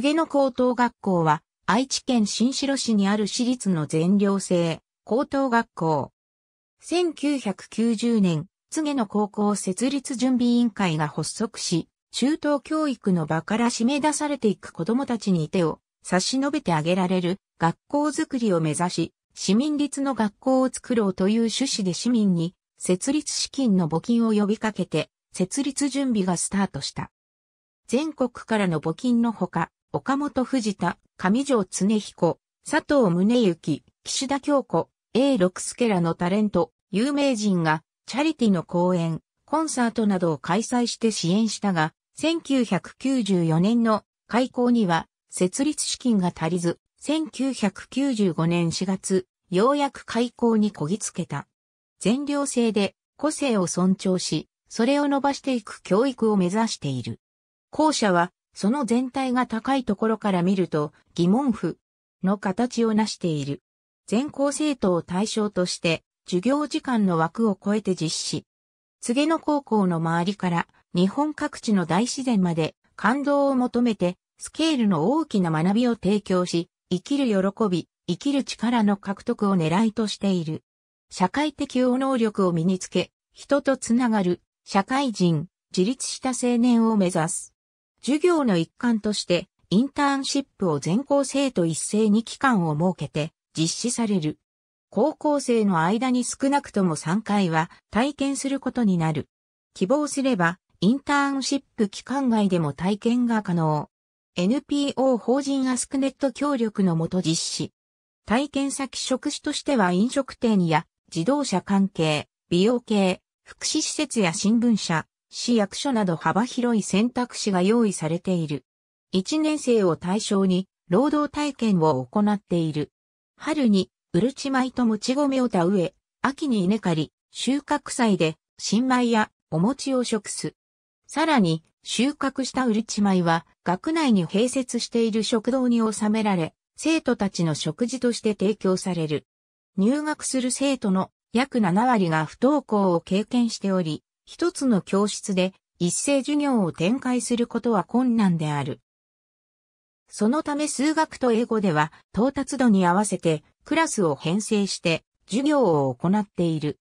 柘の高等学校は、愛知県新城市にある私立の全寮制、高等学校。1990年、柘の高校設立準備委員会が発足し、中等教育の場から締め出されていく子供たちに手を差し伸べてあげられる学校づくりを目指し、市民立の学校を作ろうという趣旨で市民に設立資金の募金を呼びかけて設立準備がスタートした。全国からの募金のほか、岡本藤田、上条常彦、佐藤宗幸、岸田京子、A 六助らのタレント、有名人が、チャリティの講演、コンサートなどを開催して支援したが、1994年の開校には、設立資金が足りず、1995年4月、ようやく開校にこぎつけた。全寮制で個性を尊重し、それを伸ばしていく教育を目指している。校舎はその全体が高いところから見ると疑問符の形を成している。全校生徒を対象として授業時間の枠を超えて実施。告げの高校の周りから日本各地の大自然まで感動を求めてスケールの大きな学びを提供し、生きる喜び、生きる力の獲得を狙いとしている。社会的応能力を身につけ、人とつながる、社会人、自立した青年を目指す。授業の一環として、インターンシップを全校生徒一斉に期間を設けて実施される。高校生の間に少なくとも3回は体験することになる。希望すれば、インターンシップ期間外でも体験が可能。NPO 法人アスクネット協力のもと実施。体験先職種としては飲食店や自動車関係、美容系、福祉施設や新聞社、市役所など幅広い選択肢が用意されている。1年生を対象に労働体験を行っている。春にうるち米ともち米を田植え、秋に稲刈り、収穫祭で新米やお餅を食す。さらに収穫したうるち米は学内に併設している食堂に収められ、生徒たちの食事として提供される。入学する生徒の約7割が不登校を経験しており、一つの教室で一斉授業を展開することは困難である。そのため数学と英語では到達度に合わせてクラスを編成して授業を行っている。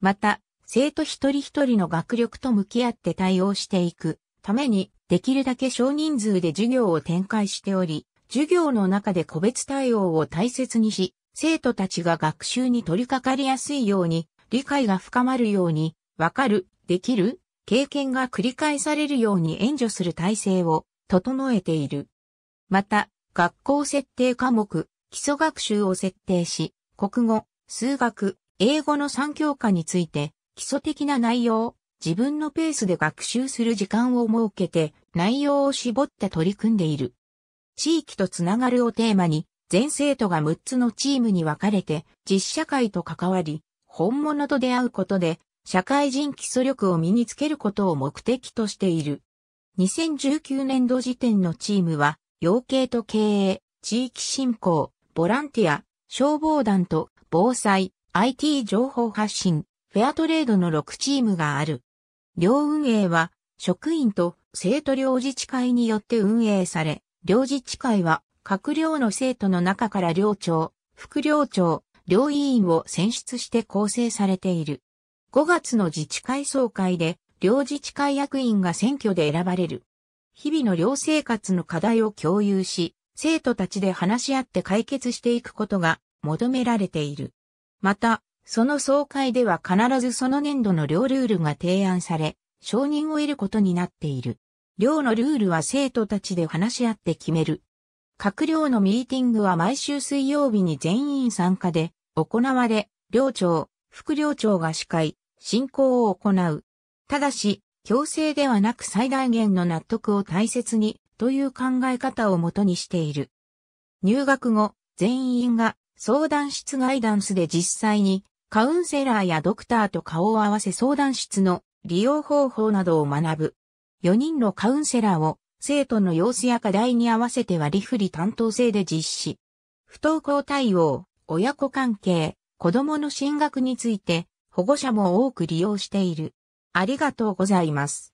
また、生徒一人一人の学力と向き合って対応していくためにできるだけ少人数で授業を展開しており、授業の中で個別対応を大切にし、生徒たちが学習に取り掛かりやすいように、理解が深まるように、わかる、できる、経験が繰り返されるように援助する体制を整えている。また、学校設定科目、基礎学習を設定し、国語、数学、英語の3教科について、基礎的な内容、自分のペースで学習する時間を設けて、内容を絞って取り組んでいる。地域とつながるをテーマに、全生徒が6つのチームに分かれて、実社会と関わり、本物と出会うことで、社会人基礎力を身につけることを目的としている。2019年度時点のチームは、養鶏と経営、地域振興、ボランティア、消防団と防災、IT 情報発信、フェアトレードの6チームがある。両運営は、職員と生徒両自治会によって運営され、両自治会は各寮の生徒の中から寮長、副寮長、寮委員を選出して構成されている。5月の自治会総会で、両自治会役員が選挙で選ばれる。日々の寮生活の課題を共有し、生徒たちで話し合って解決していくことが求められている。また、その総会では必ずその年度の寮ルールが提案され、承認を得ることになっている。寮のルールは生徒たちで話し合って決める。各寮のミーティングは毎週水曜日に全員参加で行われ、寮長、副寮長が司会、信仰を行う。ただし、強制ではなく最大限の納得を大切にという考え方をもとにしている。入学後、全員が相談室ガイダンスで実際にカウンセラーやドクターと顔を合わせ相談室の利用方法などを学ぶ。4人のカウンセラーを生徒の様子や課題に合わせて割り振り担当制で実施。不登校対応、親子関係、子供の進学について保護者も多く利用している。ありがとうございます。